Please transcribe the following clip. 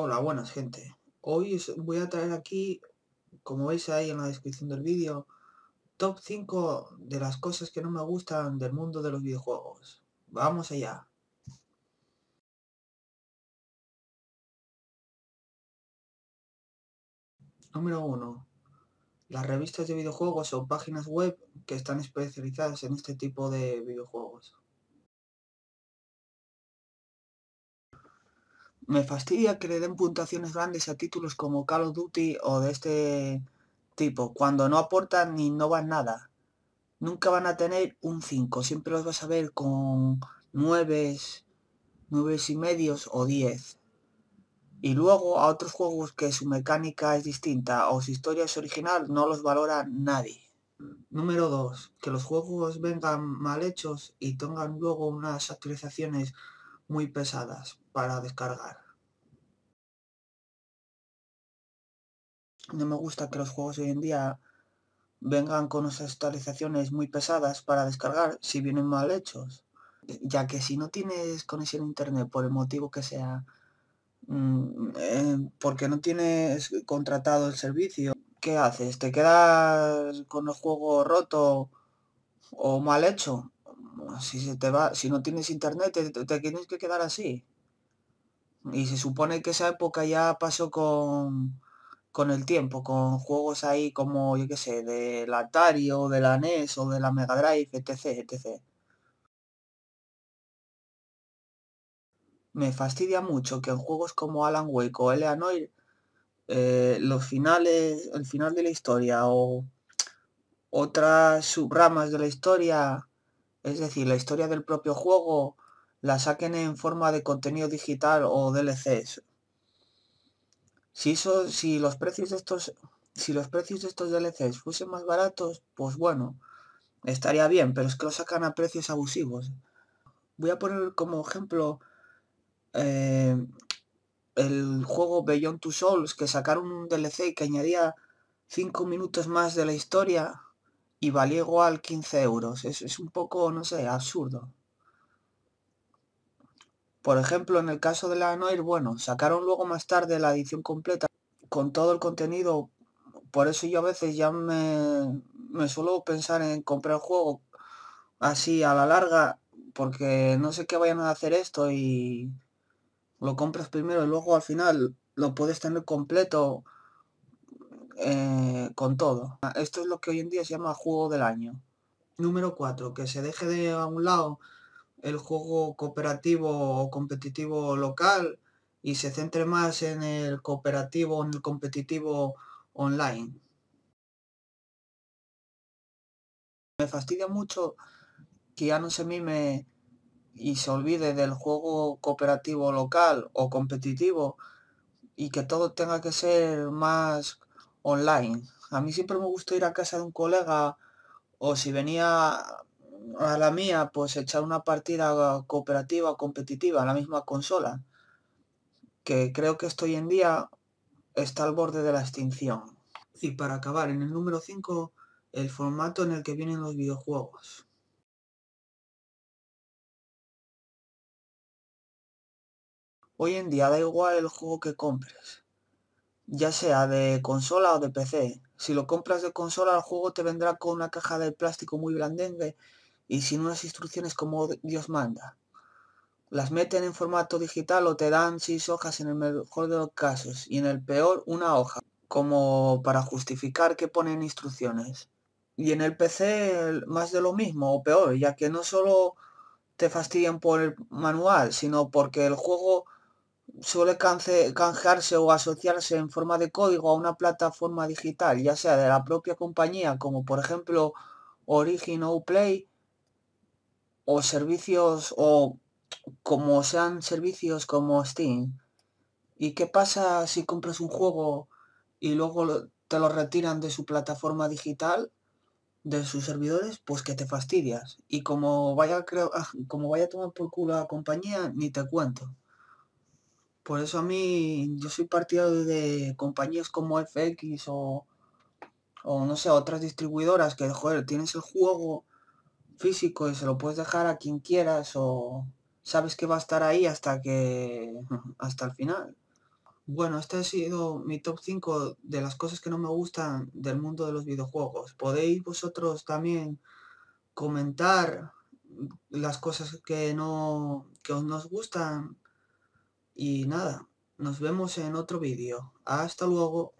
Hola, buenas gente. Hoy os voy a traer aquí, como veis ahí en la descripción del vídeo, top 5 de las cosas que no me gustan del mundo de los videojuegos. Vamos allá. Número 1. Las revistas de videojuegos o páginas web que están especializadas en este tipo de videojuegos. me fastidia que le den puntuaciones grandes a títulos como Call of Duty o de este tipo, cuando no aportan ni no van nada. Nunca van a tener un 5, siempre los vas a ver con 9, 9 y medios o 10. Y luego a otros juegos que su mecánica es distinta o su historia es original, no los valora nadie. Número 2. Que los juegos vengan mal hechos y tengan luego unas actualizaciones muy pesadas para descargar. No me gusta que los juegos hoy en día vengan con unas actualizaciones muy pesadas para descargar si vienen mal hechos. Ya que si no tienes conexión a internet por el motivo que sea, mm, eh, porque no tienes contratado el servicio, ¿qué haces? ¿Te quedas con el juego roto o mal hecho? Si, se te va, si no tienes internet te tienes que quedar así. Y se supone que esa época ya pasó con con el tiempo, con juegos ahí como, yo qué sé, del Atari o de la NES o de la Mega Drive, etc, etc. Me fastidia mucho que en juegos como Alan Wake o Eleanor eh, los finales, el final de la historia o otras subramas de la historia, es decir, la historia del propio juego, la saquen en forma de contenido digital o DLCs, si, si los precios de estos si los precios de estos DLCs fuesen más baratos, pues bueno, estaría bien, pero es que lo sacan a precios abusivos. Voy a poner como ejemplo eh, el juego Beyond Two Souls, que sacaron un DLC que añadía 5 minutos más de la historia y valía igual 15 euros. es un poco, no sé, absurdo. Por ejemplo, en el caso de la Noir, bueno, sacaron luego más tarde la edición completa con todo el contenido. Por eso yo a veces ya me, me suelo pensar en comprar el juego así a la larga, porque no sé qué vayan a hacer esto y lo compras primero y luego al final lo puedes tener completo eh, con todo. Esto es lo que hoy en día se llama juego del año. Número 4. Que se deje de a un lado el juego cooperativo o competitivo local y se centre más en el cooperativo o en el competitivo online. Me fastidia mucho que ya no se mime y se olvide del juego cooperativo local o competitivo y que todo tenga que ser más online. A mí siempre me gusta ir a casa de un colega o si venía a la mía, pues echar una partida cooperativa o competitiva a la misma consola, que creo que esto hoy en día está al borde de la extinción. Y para acabar, en el número 5, el formato en el que vienen los videojuegos. Hoy en día da igual el juego que compres, ya sea de consola o de PC. Si lo compras de consola, el juego te vendrá con una caja de plástico muy blandengue y sin unas instrucciones como Dios manda. Las meten en formato digital o te dan seis hojas en el mejor de los casos y en el peor una hoja, como para justificar que ponen instrucciones. Y en el PC más de lo mismo o peor, ya que no solo te fastidian por el manual, sino porque el juego suele canjearse o asociarse en forma de código a una plataforma digital, ya sea de la propia compañía, como por ejemplo Origin o Play, o servicios o como sean servicios como Steam. ¿Y qué pasa si compras un juego y luego te lo retiran de su plataforma digital, de sus servidores? Pues que te fastidias. Y como vaya, ah, como vaya a tomar por culo la compañía, ni te cuento. Por eso a mí yo soy partido de compañías como FX o, o no sé, otras distribuidoras que, joder, tienes el juego físico y se lo puedes dejar a quien quieras o sabes que va a estar ahí hasta que hasta el final. Bueno, este ha sido mi top 5 de las cosas que no me gustan del mundo de los videojuegos. Podéis vosotros también comentar las cosas que no que os nos gustan y nada, nos vemos en otro vídeo. Hasta luego.